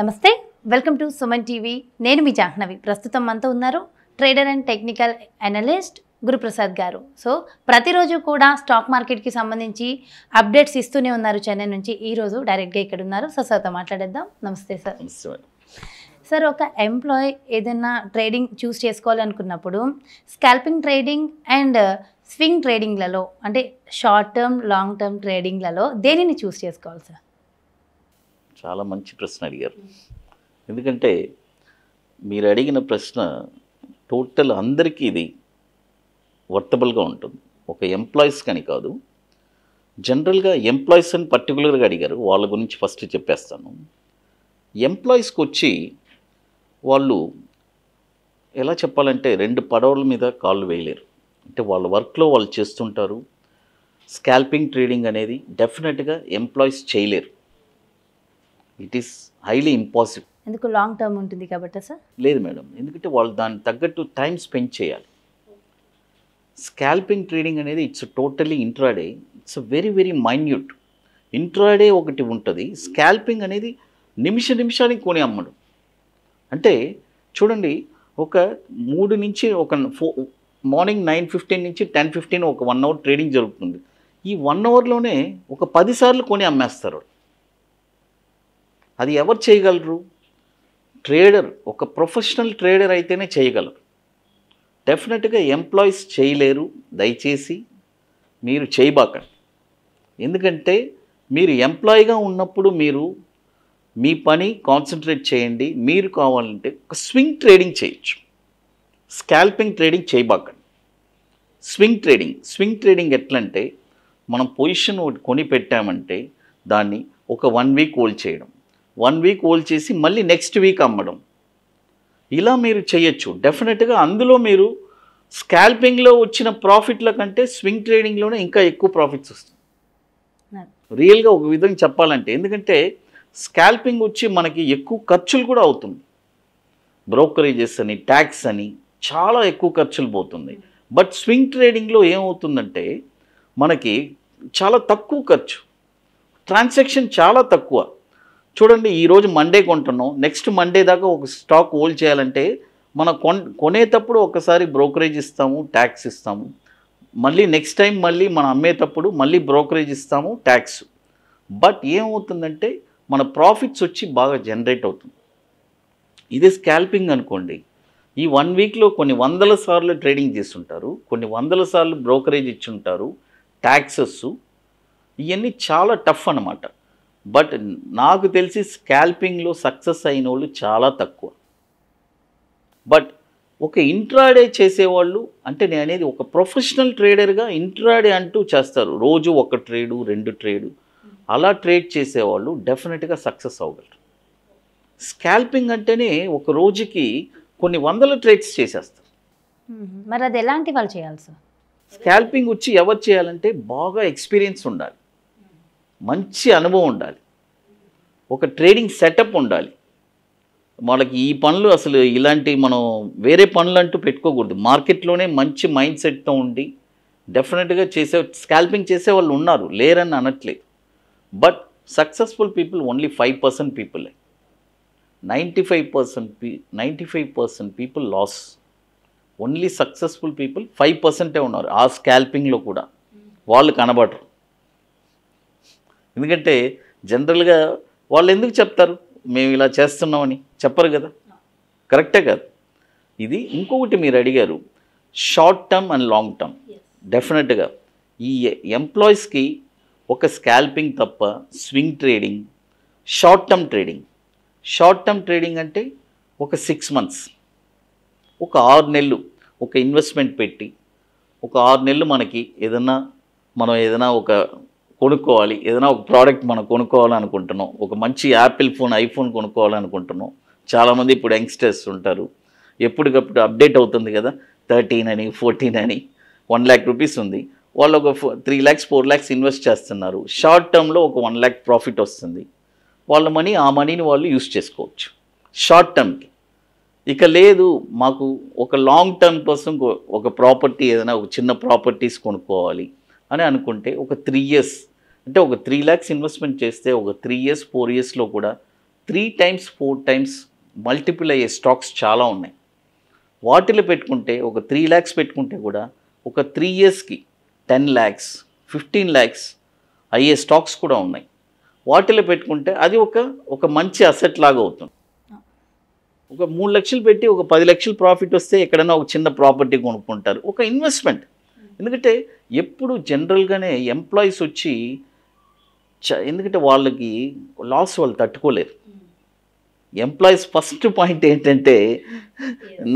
నమస్తే welcome to Suman TV నేను మీ జాహ్నవి ప్రస్తుతం మనతో ఉన్నారు trader and technical analyst Guruprasad గారు సో ప్రతిరోజు కూడా స్టాక్ మార్కెట్కి సంబంధించి అప్డేట్స్ ఇస్తూనే ఉన్నారు చెన్నై నుంచి ఈరోజు డైరెక్ట్గా ఇక్కడ ఉన్నారు సో సార్తో మాట్లాడేద్దాం నమస్తే సార్ సార్ ఒక ఎంప్లాయ్ ఏదైనా ట్రేడింగ్ చూస్ చేసుకోవాలనుకున్నప్పుడు స్కాల్పింగ్ ట్రేడింగ్ అండ్ స్వింగ్ ట్రేడింగ్లలో అంటే షార్ట్ టర్మ్ లాంగ్ టర్మ్ ట్రేడింగ్లలో దేనిని చూస్ చేసుకోవాలి సార్ చాలా మంచి ప్రశ్న అడిగారు ఎందుకంటే మీరు అడిగిన ప్రశ్న టోటల్ అందరికీ ఇది వర్తబుల్గా ఉంటుంది ఒక ఎంప్లాయీస్ కానీ కాదు జనరల్గా ఎంప్లాయీస్ అని పర్టికులర్గా అడిగారు వాళ్ళ గురించి ఫస్ట్ చెప్పేస్తాను ఎంప్లాయీస్కి వచ్చి వాళ్ళు ఎలా చెప్పాలంటే రెండు పడవల మీద కాళ్ళు వేయలేరు అంటే వాళ్ళ వర్క్లో వాళ్ళు చేస్తుంటారు స్కాల్పింగ్ ట్రేడింగ్ అనేది డెఫినెట్గా ఎంప్లాయీస్ చేయలేరు ఇట్ ఈస్ హైలీ ఇంపాసిబుల్ ఎందుకు లాంగ్ టర్మ్ ఉంటుంది కాబట్టి సార్ లేదు మేడం ఎందుకంటే వాళ్ళు దానికి తగ్గట్టు టైం స్పెండ్ చేయాలి స్కాల్పింగ్ ట్రేడింగ్ అనేది it's totally intraday it's very very minute intraday ఒకటి ఉంటుంది స్కాల్పింగ్ అనేది నిమిష నిమిషానికి కొని అమ్మడం అంటే చూడండి ఒక మూడు నుంచి ఒక మార్నింగ్ నైన్ ఫిఫ్టీన్ నుంచి టెన్ ఫిఫ్టీన్ ఒక వన్ అవర్ ట్రేడింగ్ జరుగుతుంది ఈ వన్ అవర్లోనే ఒక పదిసార్లు కొని అమ్మేస్తారు అది ఎవరు చేయగలరు ట్రేడర్ ఒక ప్రొఫెషనల్ ట్రేడర్ అయితేనే చేయగలరు డెఫినెట్గా ఎంప్లాయీస్ చేయలేరు దయచేసి మీరు చేయబాకండి ఎందుకంటే మీరు ఎంప్లాయీగా ఉన్నప్పుడు మీరు మీ పని కాన్సన్ట్రేట్ చేయండి మీరు కావాలంటే ఒక స్వింగ్ ట్రేడింగ్ చేయొచ్చు స్కాల్పింగ్ ట్రేడింగ్ చేయబాకండి స్వింగ్ ట్రేడింగ్ స్వింగ్ ట్రేడింగ్ ఎట్లంటే మనం పొజిషన్ ఒకటి కొని పెట్టామంటే దాన్ని ఒక వన్ వీక్ హోల్డ్ చేయడం వన్ వీక్ హోల్డ్ చేసి మళ్ళీ నెక్స్ట్ వీక్ అమ్మడం ఇలా మీరు చేయొచ్చు డెఫినెట్గా అందులో మీరు స్కాల్పింగ్లో వచ్చిన ప్రాఫిట్ల కంటే స్వింగ్ ట్రేడింగ్లోనే ఇంకా ఎక్కువ ప్రాఫిట్స్ వస్తుంది రియల్గా ఒక విధంగా చెప్పాలంటే ఎందుకంటే స్కాల్పింగ్ వచ్చి మనకి ఎక్కువ ఖర్చులు కూడా అవుతుంది బ్రోకరేజెస్ అని ట్యాక్స్ అని చాలా ఎక్కువ ఖర్చులు పోతుంది బట్ స్వింగ్ ట్రేడింగ్లో ఏమవుతుందంటే మనకి చాలా తక్కువ ఖర్చు ట్రాన్సాక్షన్ చాలా తక్కువ చూడండి ఈరోజు మండే కొంటున్నాం నెక్స్ట్ మండే దాకా ఒక స్టాక్ హోల్డ్ చేయాలంటే మనం కొన్ కొనేటప్పుడు ఒకసారి బ్రోకరేజ్ ఇస్తాము ట్యాక్స్ ఇస్తాము మళ్ళీ నెక్స్ట్ టైం మళ్ళీ మనం అమ్మేటప్పుడు మళ్ళీ బ్రోకరేజ్ ఇస్తాము ట్యాక్స్ బట్ ఏమవుతుందంటే మన ప్రాఫిట్స్ వచ్చి బాగా జనరేట్ అవుతుంది ఇదే స్కాల్పింగ్ అనుకోండి ఈ వన్ వీక్లో కొన్ని వందల సార్లు ట్రేడింగ్ చేస్తుంటారు కొన్ని వందల సార్లు బ్రోకరేజ్ ఇచ్చుంటారు ట్యాక్సెస్ ఇవన్నీ చాలా టఫ్ అనమాట బట్ నాకు తెలిసి స్కాల్పింగ్లో సక్సెస్ అయిన వాళ్ళు చాలా తక్కువ బట్ ఒక ఇంట్రాడే చేసేవాళ్ళు అంటే నేను అనేది ఒక ప్రొఫెషనల్ ట్రేడర్గా ఇంట్రాడే అంటూ చేస్తారు రోజు ఒక ట్రేడు రెండు ట్రేడు అలా ట్రేడ్ చేసేవాళ్ళు డెఫినెట్గా సక్సెస్ అవ్వగలరు స్కాల్పింగ్ అంటేనే ఒక రోజుకి కొన్ని వందల ట్రేడ్స్ చేసేస్తారు మరి అది ఎలాంటి వాళ్ళు చేయాలి సార్ స్కాల్పింగ్ వచ్చి ఎవరు చేయాలంటే బాగా ఎక్స్పీరియన్స్ ఉండాలి మంచి అనుభవం ఉండాలి ఒక ట్రేడింగ్ సెటప్ ఉండాలి వాళ్ళకి ఈ పనులు అసలు ఇలాంటి మనం వేరే పనులు అంటూ పెట్టుకోకూడదు మార్కెట్లోనే మంచి మైండ్ సెట్తో ఉండి డెఫినెట్గా చేసే స్కాల్పింగ్ చేసే వాళ్ళు ఉన్నారు లేరని అనట్లేదు but successful people only five percent పీపులే నైంటీ ఫైవ్ పర్సెంట్ పీ ninety five percent people loss only successful people five పర్సెంటే ఉన్నారు ఆ స్కాల్పింగ్లో కూడా వాళ్ళు కనబడరు ఎందుకంటే జనరల్గా వాళ్ళు ఎందుకు చెప్తారు మేము ఇలా చేస్తున్నామని చెప్పరు కదా కరెక్టే కాదు ఇది ఇంకొకటి మీరు అడిగారు short term and long term డెఫినెట్గా ఈ ఎంప్లాయీస్కి ఒక స్కాల్పింగ్ తప్ప swing trading short term trading short term trading అంటే ఒక సిక్స్ మంత్స్ ఒక ఆరు నెలలు ఒక ఇన్వెస్ట్మెంట్ పెట్టి ఒక ఆరు నెలలు మనకి ఏదన్నా మనం ఏదైనా ఒక కొనుక్కోవాలి ఏదైనా ఒక ప్రోడక్ట్ మనం కొనుక్కోవాలనుకుంటున్నాం ఒక మంచి యాపిల్ ఫోన్ ఐఫోన్ కొనుక్కోవాలనుకుంటున్నాం చాలామంది ఇప్పుడు యంగ్స్టర్స్ ఉంటారు ఎప్పటికప్పుడు అప్డేట్ అవుతుంది కదా థర్టీన్ అని ఫోర్టీన్ అని వన్ ల్యాక్ రూపీస్ ఉంది వాళ్ళు ఒక three lakhs four lakhs invest చేస్తున్నారు షార్ట్ టర్మ్లో ఒక వన్ ల్యాక్ ప్రాఫిట్ వస్తుంది వాళ్ళ మనీ ఆ మనీని వాళ్ళు యూస్ చేసుకోవచ్చు షార్ట్ టర్మ్కి ఇక లేదు మాకు ఒక లాంగ్ టర్మ్ కోసం ఒక ప్రాపర్టీ ఏదైనా ఒక చిన్న ప్రాపర్టీస్ కొనుక్కోవాలి అని అనుకుంటే ఒక త్రీ ఇయర్స్ అంటే ఒక త్రీ ల్యాక్స్ ఇన్వెస్ట్మెంట్ చేస్తే ఒక త్రీ ఇయర్స్ ఫోర్ ఇయర్స్లో కూడా three times four times multiple అయ్యే స్టాక్స్ చాలా ఉన్నాయి వాటిలో పెట్టుకుంటే ఒక త్రీ ల్యాక్స్ పెట్టుకుంటే కూడా ఒక త్రీ ఇయర్స్కి టెన్ ల్యాక్స్ ఫిఫ్టీన్ ల్యాక్స్ అయ్యే స్టాక్స్ కూడా ఉన్నాయి వాటిలో పెట్టుకుంటే అది ఒక ఒక మంచి అసెట్ లాగా అవుతుంది ఒక మూడు లక్షలు పెట్టి ఒక పది లక్షలు ప్రాఫిట్ వస్తే ఎక్కడైనా ఒక చిన్న ప్రాపర్టీ కొనుక్కుంటారు ఒక ఇన్వెస్ట్మెంట్ ఎందుకంటే ఎప్పుడు జనరల్గానే ఎంప్లాయీస్ వచ్చి ఎందుకంటే వాళ్ళకి లాస్ వాళ్ళు తట్టుకోలేరు ఎంప్లాయీస్ ఫస్ట్ పాయింట్ ఏంటంటే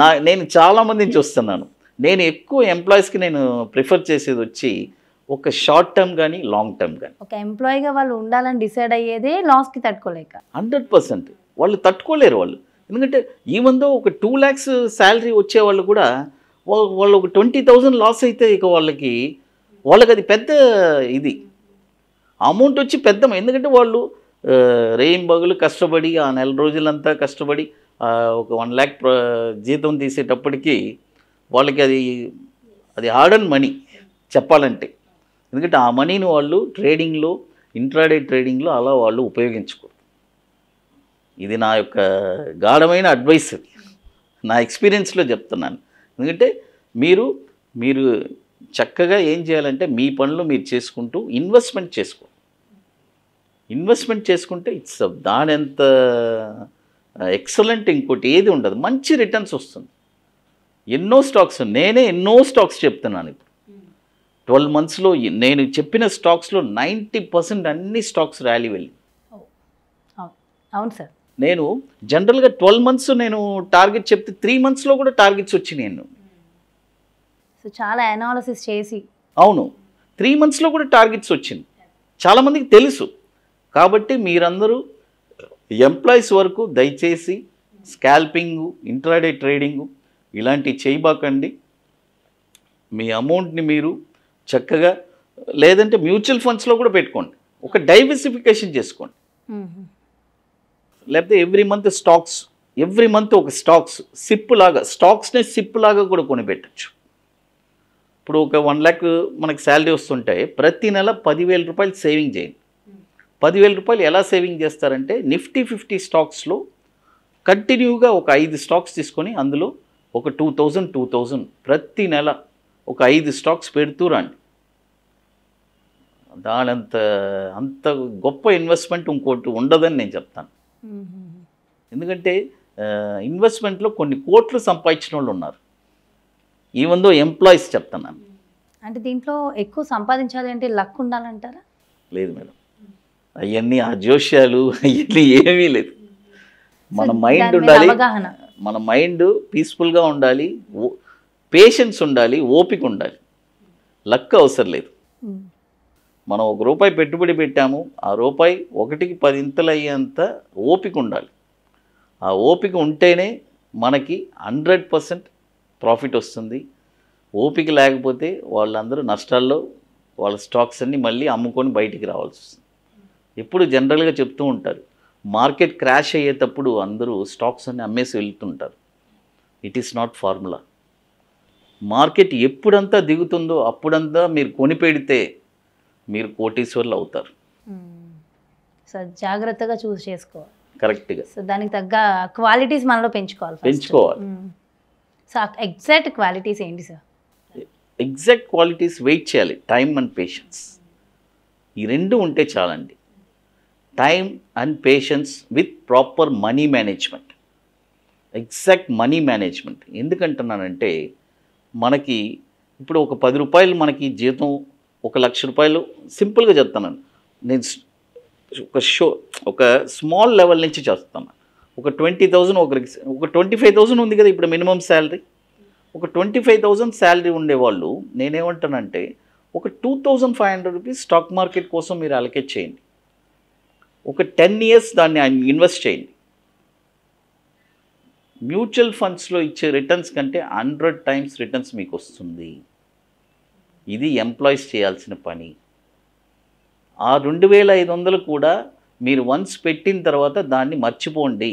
నా నేను చాలామందిని చూస్తున్నాను నేను ఎక్కువ ఎంప్లాయీస్కి నేను ప్రిఫర్ చేసేది వచ్చి ఒక షార్ట్ టర్మ్ కానీ లాంగ్ టర్మ్ కానీ ఒక ఎంప్లాయీగా వాళ్ళు ఉండాలని డిసైడ్ అయ్యేదే లాస్కి తట్టుకోలేక హండ్రెడ్ పర్సెంట్ వాళ్ళు తట్టుకోలేరు వాళ్ళు ఎందుకంటే ఈవెందో ఒక టూ ల్యాక్స్ శాలరీ వచ్చేవాళ్ళు కూడా వాళ్ళు ఒక ట్వంటీ థౌసండ్ లాస్ అయితే ఇక వాళ్ళకి వాళ్ళకి అది పెద్ద ఇది అమౌంట్ వచ్చి పెద్ద ఎందుకంటే వాళ్ళు రేయిం బగులు కష్టపడి ఆ నెల రోజులంతా కష్టపడి ఒక వన్ ల్యాక్ జీతం తీసేటప్పటికీ వాళ్ళకి అది అది ఆడన్ మనీ చెప్పాలంటే ఎందుకంటే ఆ మనీని వాళ్ళు ట్రేడింగ్లో ఇంట్రాడే ట్రేడింగ్లో అలా వాళ్ళు ఉపయోగించుకోరు ఇది నా యొక్క గాఢమైన అడ్వైస్ అది నా ఎక్స్పీరియన్స్లో చెప్తున్నాను ఎందుకంటే మీరు మీరు చక్కగా ఏం చేయాలంటే మీ పనులు మీరు చేసుకుంటూ ఇన్వెస్ట్మెంట్ చేసుకోండి ఇన్వెస్ట్మెంట్ చేసుకుంటే ఇట్స్ దాని ఎంత ఎక్సలెంట్ ఇంకోటి ఏది ఉండదు మంచి రిటర్న్స్ వస్తుంది ఎన్నో స్టాక్స్ నేనే ఎన్నో స్టాక్స్ చెప్తున్నాను ఇప్పుడు ట్వెల్వ్ మంత్స్లో నేను చెప్పిన స్టాక్స్లో నైంటీ పర్సెంట్ అన్ని స్టాక్స్ ర్యాలీ వెళ్ళి అవును సార్ నేను జనరల్గా ట్వెల్వ్ మంత్స్ నేను టార్గెట్ చెప్తే త్రీ మంత్స్లో కూడా టార్గెట్స్ వచ్చినాయి నేను సో చాలా అనాలసిస్ చేసి అవును త్రీ మంత్స్లో కూడా టార్గెట్స్ వచ్చింది చాలామందికి తెలుసు కాబట్టి మీరందరూ ఎంప్లాయీస్ వరకు దయచేసి స్కాల్పింగు ఇంట్రాడే ట్రేడింగు ఇలాంటివి చేయబాకండి మీ అమౌంట్ని మీరు చక్కగా లేదంటే మ్యూచువల్ ఫండ్స్లో కూడా పెట్టుకోండి ఒక డైవర్సిఫికేషన్ చేసుకోండి లేకపోతే every month stocks every month ఒక స్టాక్స్ సిప్ లాగా స్టాక్స్నే సిప్ లాగా కూడా కొనిపెట్టచ్చు ఇప్పుడు ఒక వన్ ల్యాక్ మనకి శాలరీ వస్తుంటే ప్రతి నెల పదివేల రూపాయలు సేవింగ్ చేయండి పదివేల రూపాయలు ఎలా సేవింగ్ చేస్తారంటే నిఫ్టీ ఫిఫ్టీ స్టాక్స్లో కంటిన్యూగా ఒక ఐదు స్టాక్స్ తీసుకొని అందులో ఒక టూ థౌజండ్ టూ థౌజండ్ ప్రతి నెల ఒక ఐదు స్టాక్స్ పెడుతూ రండి దానంత అంత గొప్ప ఇన్వెస్ట్మెంట్ ఇంకోటి ఉండదని నేను చెప్తాను ఎందుకంటే ఇన్వెస్ట్మెంట్లో కొన్ని కోట్లు సంపాదించిన వాళ్ళు ఉన్నారు ఈవందో ఎంప్లాయీస్ చెప్తాను అంటే దీంట్లో ఎక్కువ సంపాదించాలి అంటే లక్ ఉండాలంటారా లేదు మేడం అవన్నీ ఆ జోష్యాలు అవన్నీ ఏమీ లేదు మన మైండ్ ఉండాలి మన మైండ్ పీస్ఫుల్గా ఉండాలి పేషెన్స్ ఉండాలి ఓపిక ఉండాలి లక్ అవసరం లేదు hmm. మనం ఒక రూపాయి పెట్టుబడి పెట్టాము ఆ రూపాయి ఒకటికి పదింతలు అయ్యేంత ఓపిక ఉండాలి ఆ ఓపిక ఉంటేనే మనకి హండ్రెడ్ పర్సెంట్ ప్రాఫిట్ వస్తుంది ఓపిక లేకపోతే వాళ్ళందరూ నష్టాల్లో వాళ్ళ స్టాక్స్ అన్నీ మళ్ళీ అమ్ముకొని బయటికి రావాల్సి వస్తుంది ఎప్పుడు జనరల్గా చెప్తూ ఉంటారు మార్కెట్ క్రాష్ అయ్యేటప్పుడు అందరూ స్టాక్స్ అన్ని అమ్మేసి వెళ్తుంటారు it is not formula market ఎప్పుడంతా దిగుతుందో అప్పుడంతా మీరు కొనిపెడితే మీరు కోటీశ్వర్లు అవుతారు సో hmm. జాగ్రత్తగా చూస్ చేసుకోవాలి కరెక్ట్గా సో దానికి తగ్గ క్వాలిటీస్ మనలో పెంచుకోవాలి పెంచుకోవాలి సో ఎగ్జాక్ట్ క్వాలిటీస్ ఏంటి సార్ ఎగ్జాక్ట్ క్వాలిటీస్ వెయిట్ చేయాలి టైం అండ్ పేషెన్స్ ఈ రెండు ఉంటే చాలండి time and patience with proper money management exact money management ఎందుకంటున్నానంటే మనకి ఇప్పుడు ఒక పది రూపాయలు మనకి జీతం ఒక లక్ష రూపాయలు సింపుల్గా చెప్తున్నాను నేను ఒక షో ఒక స్మాల్ లెవెల్ నుంచి చేస్తాను ఒక ట్వంటీ థౌజండ్ ఒకరికి ఒక ట్వంటీ ఫైవ్ థౌజండ్ ఉంది కదా ఇప్పుడు మినిమం శాలరీ ఒక ట్వంటీ ఫైవ్ థౌజండ్ శాలరీ ఉండేవాళ్ళు నేనేమంటానంటే ఒక two thousand five hundred rupees stock market కోసం మీరు అలకేట్ చేయండి ఒక టెన్ ఇయర్స్ దాన్ని ఆయన ఇన్వెస్ట్ చేయండి మ్యూచువల్ ఫండ్స్లో ఇచ్చే రిటర్న్స్ కంటే హండ్రెడ్ టైమ్స్ రిటర్న్స్ మీకు వస్తుంది ఇది ఎంప్లాయీస్ చేయాల్సిన పని ఆ రెండు వేల ఐదు వందలు కూడా మీరు వన్స్ పెట్టిన తర్వాత దాన్ని మర్చిపోండి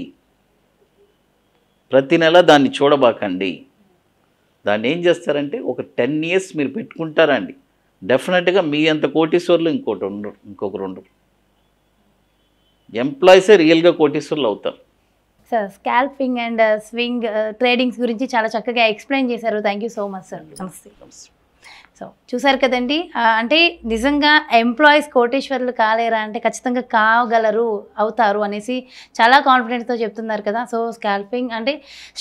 ప్రతి నెల దాన్ని చూడబాకండి దాన్ని ఏం చేస్తారంటే ఒక టెన్ ఇయర్స్ మీరు పెట్టుకుంటారండి డెఫినెట్గా మీ అంత కోటీశ్వర్లు ఇంకోటి ఉండరు ఇంకొకరు ఉండరు ఎంప్లాయీసే రియల్గా కోటీశ్వర్లు అవుతారు sir scalping and uh, swing uh, tradings గురించి చాలా చక్కగా ఎక్స్ప్లెయిన్ చేశారు థ్యాంక్ సో మచ్ సార్ నమస్తే సో చూసారు కదండి అంటే నిజంగా ఎంప్లాయీస్ కోటేశ్వర్లు కాలేరా అంటే ఖచ్చితంగా కాగలరు అవుతారు అనేసి చాలా కాన్ఫిడెంట్తో చెప్తున్నారు కదా సో స్కాల్పింగ్ అంటే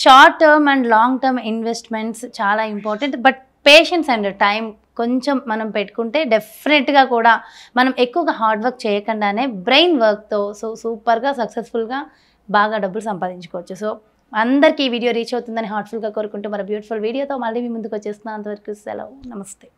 short term and long term investments చాలా important but patience and time కొంచెం మనం పెట్టుకుంటే డెఫినెట్గా కూడా మనం ఎక్కువగా హార్డ్ వర్క్ చేయకుండానే బ్రెయిన్ వర్క్తో సో సూపర్గా సక్సెస్ఫుల్గా బాగా డబ్బులు సంపాదించుకోవచ్చు సో అందరికీ ఈ వీడియో రీచ్ అవుతుందని హార్ట్ఫుల్గా కోరుకుంటూ మరి బ్యూటిఫుల్ వీడియోతో మళ్ళీ మీ ముందుకు వచ్చేస్తున్నాను అంతవరకు సెలవు నమస్తే